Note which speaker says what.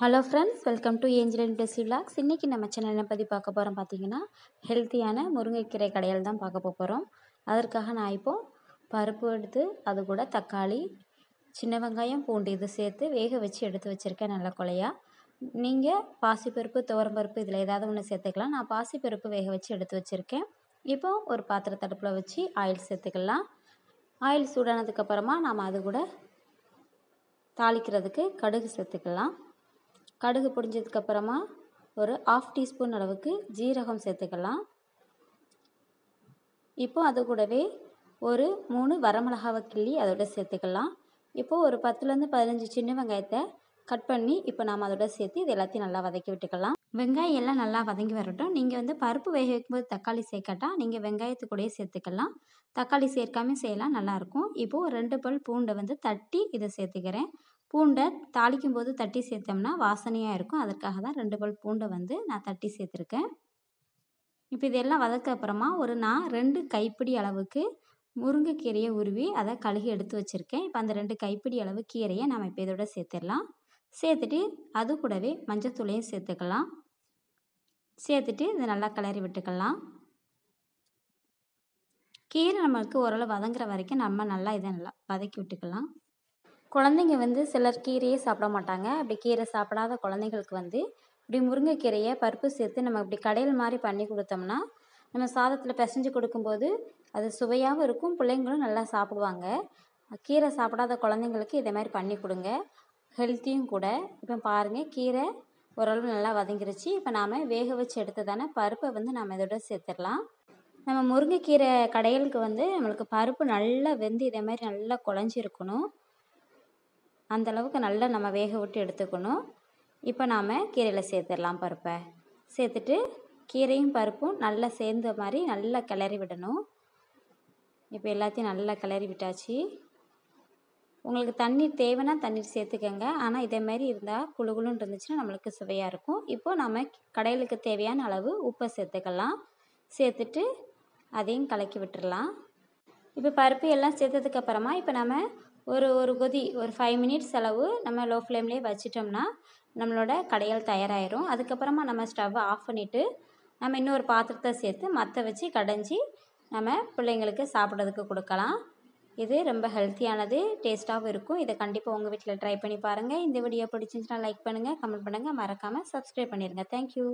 Speaker 1: hello friends welcome to angel interesting vlogs இன்றைக்கி நம்ம சேனலை பற்றி பார்க்க போகிறோம் பார்த்தீங்கன்னா ஹெல்த்தியான முருங்கைக்கீரை கடையில் தான் பார்க்க போகிறோம் அதற்காக நான் இப்போது பருப்பு எடுத்து அது கூட தக்காளி சின்ன வெங்காயம் பூண்டு இது சேர்த்து வேக வச்சு எடுத்து வச்சுருக்கேன் நல்ல கொலையாக நீங்கள் பாசிப்பருப்பு துவரம்பருப்பு இதில் ஏதாவது ஒன்று சேர்த்துக்கலாம் நான் பாசிப்பருப்பு வேக வச்சு எடுத்து வச்சுருக்கேன் இப்போது ஒரு பாத்திரத்தடுப்பில் வச்சு ஆயில் சேர்த்துக்கலாம் ஆயில் சூடானதுக்கப்புறமா நாம் அது கூட தாளிக்கிறதுக்கு கடுகு சேர்த்துக்கலாம் கடுகு பிடிஞ்சதுக்கப்புறமா ஒரு ஆஃப் டீஸ்பூன் அளவுக்கு ஜீரகம் சேர்த்துக்கலாம் இப்போ அது கூடவே ஒரு மூணு வரமிளகாவை கிள்ளி அதோட சேர்த்துக்கலாம் இப்போது ஒரு பத்துலேருந்து பதினஞ்சு சின்ன வெங்காயத்தை கட் பண்ணி இப்போ நாம் அதோட சேர்த்து இது எல்லாத்தையும் நல்லா வதக்கி விட்டுக்கலாம் வெங்காயம் எல்லாம் நல்லா வதங்கி வரட்டும் நீங்கள் வந்து பருப்பு வேக வைக்கும்போது தக்காளி சேர்க்கட்டா நீங்கள் வெங்காயத்து கூடயே சேர்த்துக்கலாம் தக்காளி சேர்க்காமல் செய்யலாம் நல்லாயிருக்கும் இப்போது ரெண்டு பல் பூண்டை வந்து தட்டி இதை சேர்த்துக்கிறேன் பூண்டை தாளிக்கும் போது தட்டி சேர்த்தோம்னா வாசனையாக இருக்கும் அதற்காக தான் ரெண்டு பல் பூண்டை வந்து நான் தட்டி சேர்த்துருக்கேன் இப்போ இதெல்லாம் வதக்க அப்புறமா ஒரு நான் ரெண்டு கைப்பிடி அளவுக்கு முருங்கைக்கீரையை உருவி அதை கழுகி எடுத்து வச்சுருக்கேன் இப்போ அந்த ரெண்டு கைப்பிடி அளவு கீரையை நம்ம இப்போ இதோட சேர்த்துடலாம் சேர்த்துட்டு அது கூடவே மஞ்சத்தூளையும் சேர்த்துக்கலாம் சேர்த்துட்டு இதை நல்லா கிளறி விட்டுக்கலாம் கீரை நம்மளுக்கு ஓரளவு வதங்குற வரைக்கும் நம்ம நல்லா இதை நல்லா வதக்கி விட்டுக்கலாம் குழந்தைங்க வந்து சிலர் கீரையே சாப்பிட மாட்டாங்க அப்படி கீரை சாப்பிடாத குழந்தைங்களுக்கு வந்து இப்படி முருங்கைக்கீரையை பருப்பு சேர்த்து நம்ம இப்படி கடையில் மாதிரி பண்ணி கொடுத்தோம்னா நம்ம சாதத்தில் பிசைஞ்சு கொடுக்கும்போது அது சுவையாகவும் இருக்கும் பிள்ளைங்களும் நல்லா சாப்பிடுவாங்க கீரை சாப்பிடாத குழந்தைங்களுக்கு இதே மாதிரி பண்ணி கொடுங்க ஹெல்த்தியும் கூட இப்போ பாருங்கள் கீரை ஓரளவு நல்லா வதங்கிருச்சு இப்போ நாம் வேக வச்சு தானே பருப்பை வந்து நம்ம இதோட சேர்த்துடலாம் நம்ம முருங்கைக்கீரை கடைகளுக்கு வந்து நம்மளுக்கு பருப்பு நல்லா வெந்து இதே மாதிரி நல்லா குழஞ்சிருக்கணும் அந்தளவுக்கு நல்லா நம்ம வேக விட்டு எடுத்துக்கணும் இப்போ நாம் கீரையில் சேர்த்துடலாம் பருப்பை சேர்த்துட்டு கீரையும் பருப்பும் நல்லா சேர்ந்த மாதிரி நல்லா கிளறி விடணும் இப்போ எல்லாத்தையும் நல்லா கிளறி விட்டாச்சு உங்களுக்கு தண்ணீர் தேவைன்னா தண்ணீர் சேர்த்துக்கோங்க ஆனால் இதே மாதிரி இருந்தால் குழுகுலுன்னு இருந்துச்சுன்னா நம்மளுக்கு சுவையாக இருக்கும் இப்போது நம்ம கடையிலுக்கு தேவையான அளவு உப்பை சேர்த்துக்கலாம் சேர்த்துட்டு அதையும் கலக்கி விட்டுடலாம் இப்போ பருப்பு எல்லாம் சேர்த்ததுக்கப்புறமா இப்போ நம்ம ஒரு ஒரு கொதி ஒரு ஃபைவ் மினிட்ஸ் அளவு நம்ம லோ ஃப்ளேம்லேயே வச்சிட்டோம்னா நம்மளோட கடையல் தயாராகிரும் அதுக்கப்புறமா நம்ம ஸ்டவ்வை ஆஃப் பண்ணிவிட்டு நம்ம இன்னொரு பாத்திரத்தை சேர்த்து மற்ற வச்சு கடைஞ்சி நம்ம பிள்ளைங்களுக்கு சாப்பிட்றதுக்கு கொடுக்கலாம் இது ரொம்ப ஹெல்த்தியானது டேஸ்ட்டாகவும் இருக்கும் இதை கண்டிப்பாக உங்கள் வீட்டில் ட்ரை பண்ணி பாருங்கள் இந்த வீடியோ பிடிச்சிருந்துச்சுன்னா லைக் பண்ணுங்கள் கமெண்ட் பண்ணுங்கள் மறக்காமல் சப்ஸ்கிரைப் பண்ணிடுங்க தேங்க்யூ